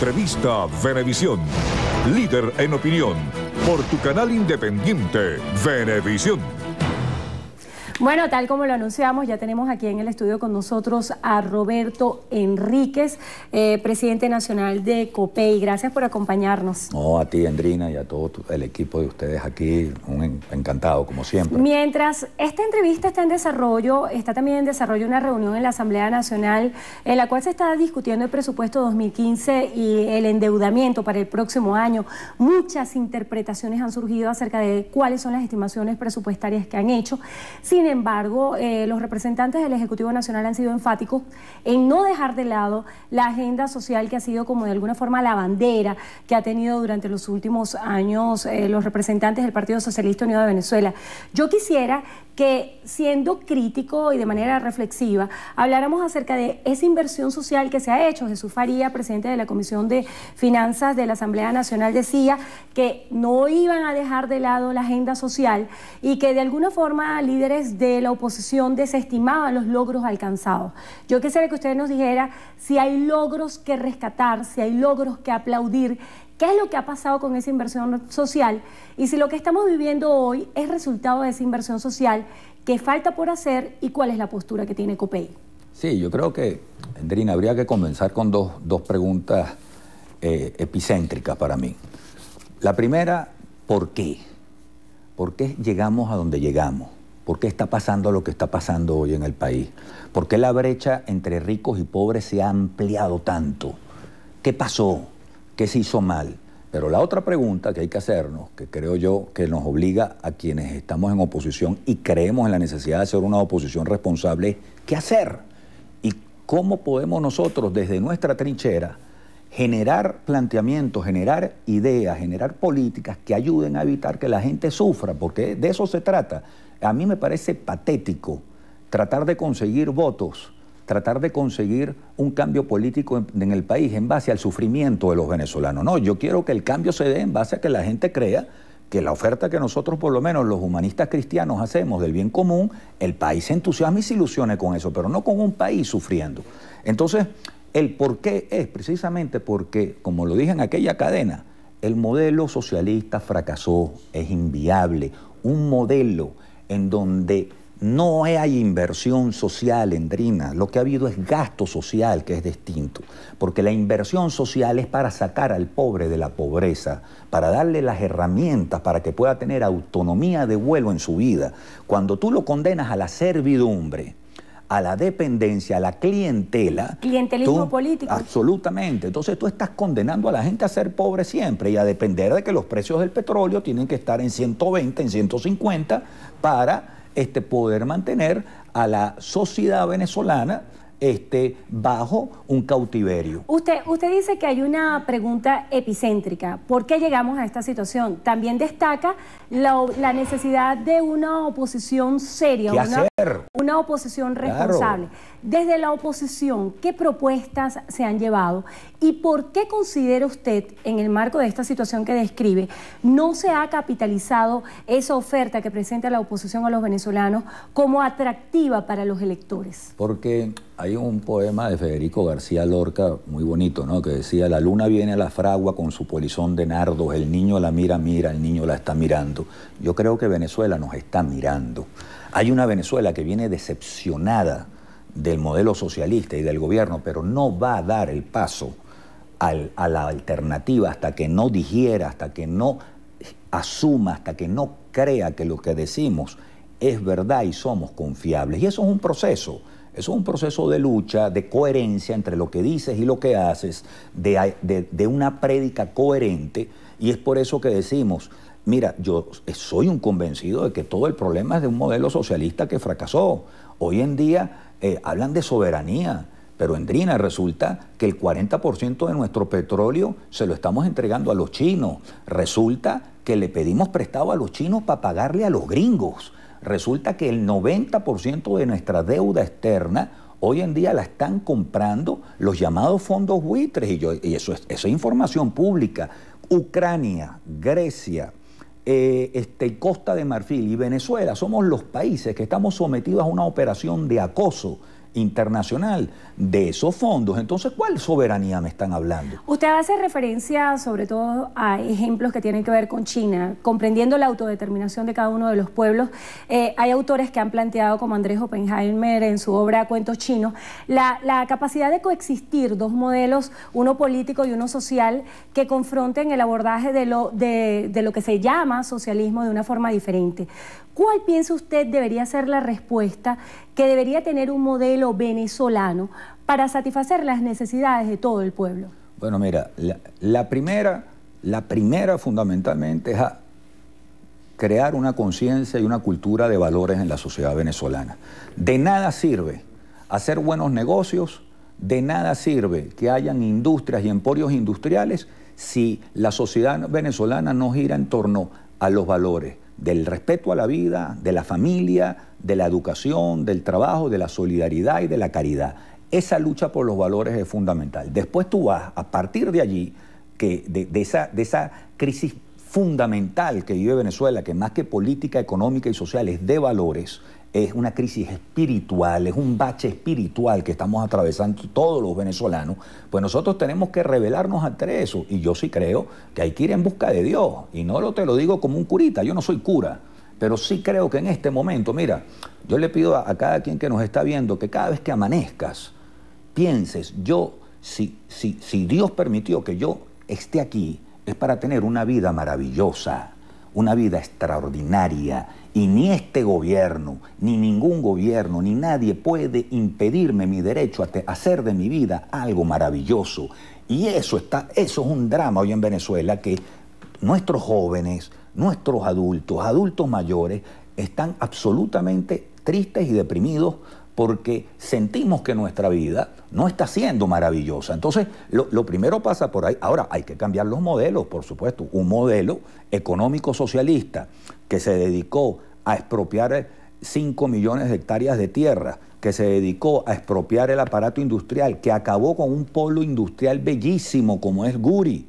Entrevista Venevisión. Líder en opinión. Por tu canal independiente, Venevisión. Bueno, tal como lo anunciamos, ya tenemos aquí en el estudio con nosotros a Roberto Enríquez, eh, presidente nacional de COPEI. Gracias por acompañarnos. No, a ti, Endrina, y a todo el equipo de ustedes aquí. Un encantado, como siempre. Mientras esta entrevista está en desarrollo, está también en desarrollo una reunión en la Asamblea Nacional en la cual se está discutiendo el presupuesto 2015 y el endeudamiento para el próximo año. Muchas interpretaciones han surgido acerca de cuáles son las estimaciones presupuestarias que han hecho. Sin embargo, eh, los representantes del Ejecutivo Nacional han sido enfáticos en no dejar de lado la agenda social que ha sido como de alguna forma la bandera que ha tenido durante los últimos años eh, los representantes del Partido Socialista Unido de Venezuela. Yo quisiera que siendo crítico y de manera reflexiva, habláramos acerca de esa inversión social que se ha hecho. Jesús Faría, presidente de la Comisión de Finanzas de la Asamblea Nacional, decía que no iban a dejar de lado la agenda social y que de alguna forma líderes de la oposición desestimaban los logros alcanzados. Yo quisiera que usted nos dijera si hay logros que rescatar, si hay logros que aplaudir qué es lo que ha pasado con esa inversión social y si lo que estamos viviendo hoy es resultado de esa inversión social, qué falta por hacer y cuál es la postura que tiene COPEI. Sí, yo creo que, Andrina, habría que comenzar con dos, preguntas eh, epicéntricas para mí. La primera, ¿por qué? ¿Por qué llegamos a donde llegamos? ¿Por qué está pasando lo que está pasando hoy en el país? ¿Por qué la brecha entre ricos y pobres se ha ampliado tanto? ¿Qué pasó? qué se hizo mal. Pero la otra pregunta que hay que hacernos, que creo yo que nos obliga a quienes estamos en oposición y creemos en la necesidad de ser una oposición responsable, ¿qué hacer? ¿Y cómo podemos nosotros desde nuestra trinchera generar planteamientos, generar ideas, generar políticas que ayuden a evitar que la gente sufra? Porque de eso se trata. A mí me parece patético tratar de conseguir votos tratar de conseguir un cambio político en, el país en base al sufrimiento de los venezolanos. No, yo quiero que el cambio se dé en base a que la gente crea que la oferta que nosotros, por lo menos los humanistas cristianos, hacemos del bien común, el país se entusiasma y se ilusione con eso, pero no con un país sufriendo. Entonces, el por qué es precisamente porque, como lo dije en aquella cadena, el modelo socialista fracasó, es inviable. Un modelo en donde no hay inversión social en Drina, lo que ha habido es gasto social que es distinto, porque la inversión social es para sacar al pobre de la pobreza, para darle las herramientas para que pueda tener autonomía de vuelo en su vida. Cuando tú lo condenas a la servidumbre, a la dependencia, a la clientela. Clientelismo político. Absolutamente. Entonces tú estás condenando a la gente a ser pobre siempre y a depender de que los precios del petróleo tienen que estar en 120, en 150 para este, poder mantener a la sociedad venezolana esté bajo un cautiverio. Usted, usted dice que hay una pregunta epicéntrica. ¿Por qué llegamos a esta situación? También destaca la, necesidad de una oposición seria, una, una, oposición responsable. Desde la oposición, ¿qué propuestas se han llevado? ¿Y por qué considera usted, en el marco de esta situación que describe, no se ha capitalizado esa oferta que presenta la oposición a los venezolanos como atractiva para los electores? Porque hay un poema de Federico García Lorca muy bonito, ¿no? Que decía, la luna viene a la fragua con su polizón de nardos, el niño la mira, mira, el niño la está mirando. Yo creo que Venezuela nos está mirando. Hay una Venezuela que viene decepcionada del modelo socialista y del gobierno, pero no va a dar el paso a la alternativa hasta que no digiera, hasta que no asuma, hasta que no crea que lo que decimos es verdad y somos confiables. Y eso es un proceso es un proceso de lucha, de coherencia entre lo que dices y lo que haces, de, una prédica coherente. Y es por eso que decimos, mira, yo soy un convencido de que todo el problema es de un modelo socialista que fracasó. Hoy en día eh, hablan de soberanía. Pero en Drina resulta que el 40% de nuestro petróleo se lo estamos entregando a los chinos. Resulta que le pedimos prestado a los chinos para pagarle a los gringos. Resulta que el 90% de nuestra deuda externa hoy en día la están comprando los llamados fondos buitres, y, eso, es, información pública. Ucrania, Grecia, eh, este, Costa de Marfil y Venezuela somos los países que estamos sometidos a una operación de acoso internacional de esos fondos. Entonces, ¿cuál soberanía me están hablando? Usted hace referencia sobre todo a ejemplos que tienen que ver con China, comprendiendo la autodeterminación de cada uno de los pueblos. Eh, hay autores que han planteado, como Andrés Oppenheimer en su obra Cuentos Chinos, la, capacidad de coexistir dos modelos, uno político y uno social, que confronten el abordaje de lo, de, de lo que se llama socialismo de una forma diferente. ¿Cuál piensa usted debería ser la respuesta que debería tener un modelo venezolano para satisfacer las necesidades de todo el pueblo? Bueno, mira, la, primera, la primera fundamentalmente es crear una conciencia y una cultura de valores en la sociedad venezolana. De nada sirve hacer buenos negocios, de nada sirve que hayan industrias y emporios industriales si la sociedad venezolana no gira en torno a los valores, del respeto a la vida, de la familia, de la educación, del trabajo, de la solidaridad y de la caridad. Esa lucha por los valores es fundamental. Después tú vas, a partir de allí, que de, esa, de esa crisis fundamental que vive Venezuela, que más que política, económica y social es de valores, es una crisis espiritual, es un bache espiritual que estamos atravesando todos los venezolanos, pues nosotros tenemos que revelarnos ante eso. Y yo sí creo que hay que ir en busca de Dios. Y no lo, te lo digo como un curita, yo no soy cura. Pero sí creo que en este momento, mira, yo le pido a, cada quien que nos está viendo que cada vez que amanezcas, pienses, yo, si, si, si Dios permitió que yo esté aquí, es para tener una vida maravillosa, una vida extraordinaria. Y ni este gobierno, ni ningún gobierno, ni nadie puede impedirme mi derecho a hacer de mi vida algo maravilloso. Y eso, está, eso es un drama hoy en Venezuela que nuestros jóvenes, nuestros adultos, adultos mayores, están absolutamente tristes y deprimidos porque sentimos que nuestra vida no está siendo maravillosa. Entonces, lo, primero pasa por ahí. Ahora, hay que cambiar los modelos, por supuesto. Un modelo económico socialista que se dedicó a expropiar 5 eh, millones de hectáreas de tierra, que se dedicó a expropiar el aparato industrial, que acabó con un polo industrial bellísimo como es Guri,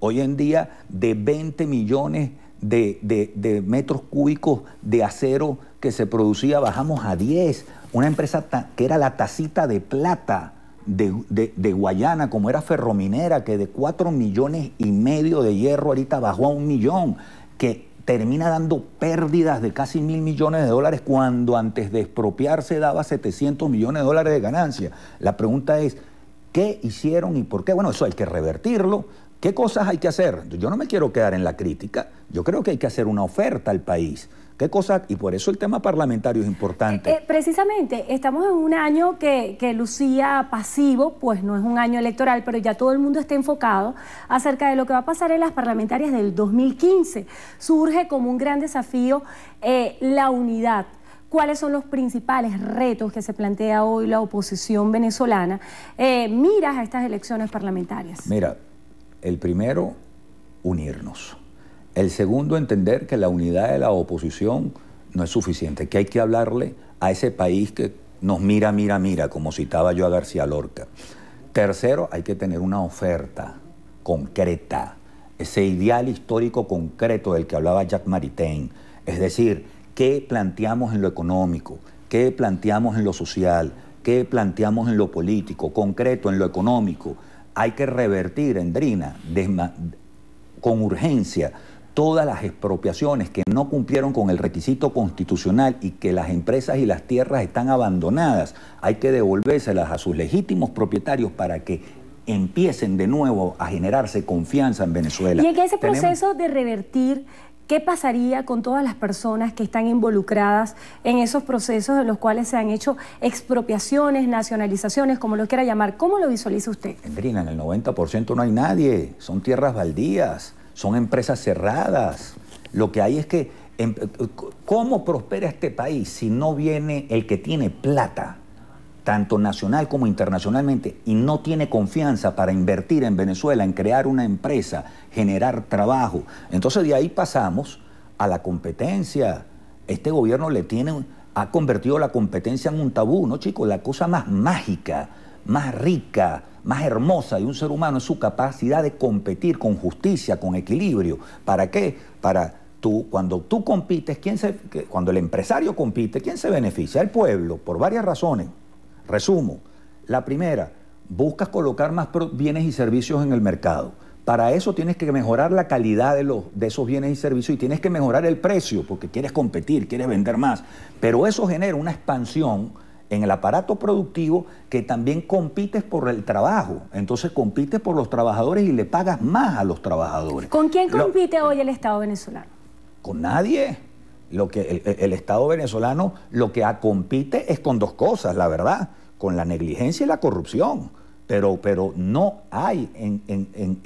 hoy en día de 20 millones de, de metros cúbicos de acero que se producía, bajamos a 10 una empresa que era la tacita de plata de, Guayana, como era Ferrominera, que de 4 millones y medio de hierro ahorita bajó a un millón, que termina dando pérdidas de casi mil millones de dólares cuando antes de expropiarse daba 700 millones de dólares de ganancia. La pregunta es, ¿qué hicieron y por qué? Bueno, eso hay que revertirlo. ¿Qué cosas hay que hacer? Yo no me quiero quedar en la crítica. Yo creo que hay que hacer una oferta al país. ¿Qué cosa? Y por eso el tema parlamentario es importante. Eh, eh, precisamente, estamos en un año que, lucía pasivo, pues no es un año electoral, pero ya todo el mundo está enfocado acerca de lo que va a pasar en las parlamentarias del 2015. Surge como un gran desafío eh, la unidad cuáles son los principales retos que se plantea hoy la oposición venezolana miras a estas elecciones parlamentarias? Mira, el primero, unirnos. El segundo, entender que la unidad de la oposición no es suficiente, que hay que hablarle a ese país que nos mira, mira, mira, como citaba yo a García Lorca. Tercero, hay que tener una oferta concreta, ese ideal histórico concreto del que hablaba Jack Maritain, es decir, qué planteamos en lo económico, qué planteamos en lo social, qué planteamos en lo político, concreto, en lo económico. Hay que revertir, Endrina, con urgencia todas las expropiaciones que no cumplieron con el requisito constitucional y que las empresas y las tierras están abandonadas, hay que devolvérselas a sus legítimos propietarios para que empiecen de nuevo a generarse confianza en Venezuela. Y en ese proceso de revertir, ¿qué pasaría con todas las personas que están involucradas en esos procesos de los cuales se han hecho expropiaciones, nacionalizaciones, como lo quiera llamar? ¿Cómo lo visualiza usted? en el 90% no hay nadie, son tierras baldías son empresas cerradas. Lo que hay es que, em, ¿cómo prospera este país si no viene el que tiene plata, tanto nacional como internacionalmente, y no tiene confianza para invertir en Venezuela, en crear una empresa, generar trabajo? Entonces de ahí pasamos a la competencia. Este gobierno le tiene, ha convertido la competencia en un tabú, ¿no, chicos? La cosa más mágica más rica, más hermosa de un ser humano es su capacidad de competir con justicia, con equilibrio. ¿Para qué? Para tú, cuando tú compites, ¿quién se, cuando el empresario compite, ¿quién se beneficia? El pueblo, por varias razones. Resumo, la primera, buscas colocar más bienes y servicios en el mercado. Para eso tienes que mejorar la calidad de, los, de esos bienes y servicios y tienes que mejorar el precio porque quieres competir, quieres vender más. Pero eso genera una expansión en el aparato productivo que también compites por el trabajo. Entonces compites por los trabajadores y le pagas más a los trabajadores. ¿Con quién compite hoy el Estado venezolano? Con nadie. Lo que el, Estado venezolano lo que compite es con dos cosas, la verdad, con la negligencia y la corrupción. Pero, pero no hay en, en, en,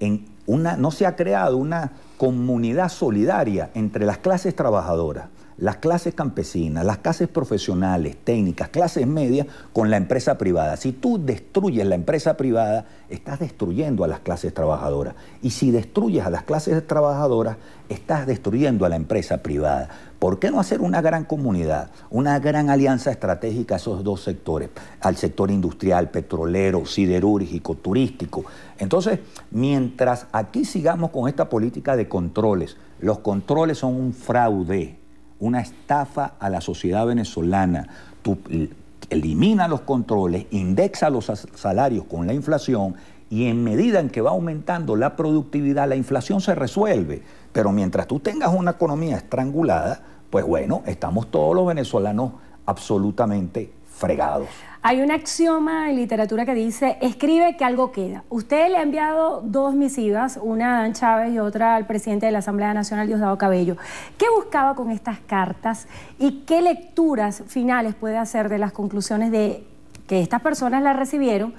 en una, no se ha creado una comunidad solidaria entre las clases trabajadoras las clases campesinas, las clases profesionales, técnicas, clases medias con la empresa privada. Si tú destruyes la empresa privada, estás destruyendo a las clases trabajadoras. Y si destruyes a las clases trabajadoras, estás destruyendo a la empresa privada. ¿Por qué no hacer una gran comunidad, una gran alianza estratégica a esos dos sectores, al sector industrial, petrolero, siderúrgico, turístico? Entonces, mientras aquí sigamos con esta política de controles, los controles son un fraude una estafa a la sociedad venezolana. Tú eh, elimina los controles, indexa los salarios con la inflación y en medida en que va aumentando la productividad, la inflación se resuelve. Pero mientras tú tengas una economía estrangulada, pues bueno, estamos todos los venezolanos absolutamente fregados. Hay un axioma en literatura que dice, escribe que algo queda. Usted le ha enviado dos misivas, una a Dan Chávez y otra al presidente de la Asamblea Nacional, Diosdado Cabello. ¿Qué buscaba con estas cartas y qué lecturas finales puede hacer de las conclusiones de que estas personas las recibieron?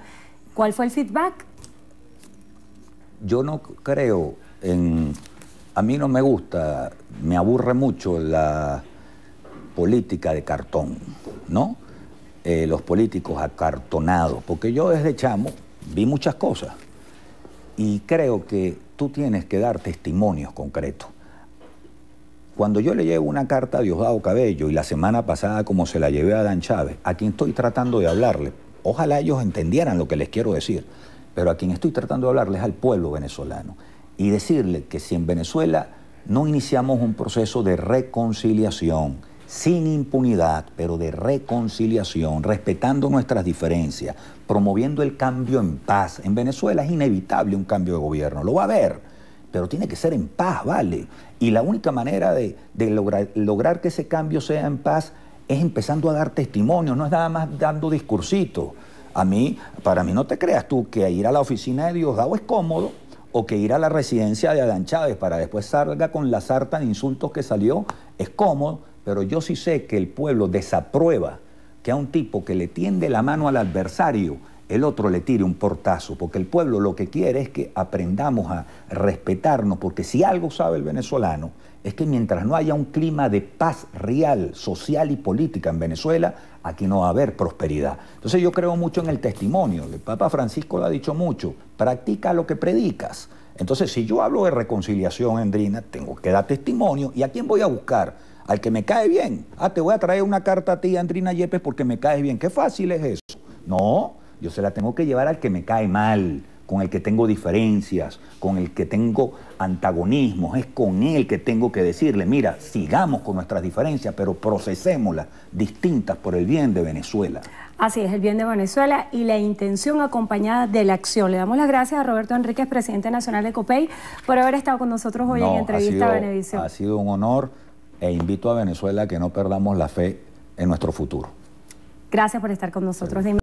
¿Cuál fue el feedback? Yo no creo en... A mí no me gusta, me aburre mucho la política de cartón, ¿no? Eh, los políticos acartonados, porque yo desde chamo vi muchas cosas y creo que tú tienes que dar testimonios concretos. Cuando yo le llevo una carta a Diosdado Cabello y la semana pasada como se la llevé a Dan Chávez, a quien estoy tratando de hablarle, ojalá ellos entendieran lo que les quiero decir, pero a quien estoy tratando de hablarles es al pueblo venezolano y decirle que si en Venezuela no iniciamos un proceso de reconciliación, sin impunidad, pero de reconciliación, respetando nuestras diferencias, promoviendo el cambio en paz. En Venezuela es inevitable un cambio de gobierno, lo va a haber, pero tiene que ser en paz, ¿vale? Y la única manera de, lograr, que ese cambio sea en paz es empezando a dar testimonio, no es nada más dando discursitos. A mí, para mí no te creas tú que ir a la oficina de Diosdado es cómodo o que ir a la residencia de Adán Chávez para después salga con la sarta de insultos que salió es cómodo, pero yo sí sé que el pueblo desaprueba que a un tipo que le tiende la mano al adversario, el otro le tire un portazo, porque el pueblo lo que quiere es que aprendamos a respetarnos, porque si algo sabe el venezolano, es que mientras no haya un clima de paz real, social y política en Venezuela, aquí no va a haber prosperidad. Entonces yo creo mucho en el testimonio, el Papa Francisco lo ha dicho mucho, practica lo que predicas. Entonces si yo hablo de reconciliación, Andrina, tengo que dar testimonio, ¿y a quién voy a buscar? al que me cae bien. Ah, te voy a traer una carta a ti, Andrina Yepes, porque me caes bien. Qué fácil es eso. No, yo se la tengo que llevar al que me cae mal, con el que tengo diferencias, con el que tengo antagonismos. Es con él que tengo que decirle, mira, sigamos con nuestras diferencias, pero procesémoslas distintas por el bien de Venezuela. Así es, el bien de Venezuela y la intención acompañada de la acción. Le damos las gracias a Roberto Enríquez, presidente nacional de COPEI, por haber estado con nosotros hoy en entrevista a Benevisión. Ha sido un honor e invito a Venezuela a que no perdamos la fe en nuestro futuro. Gracias por estar con nosotros.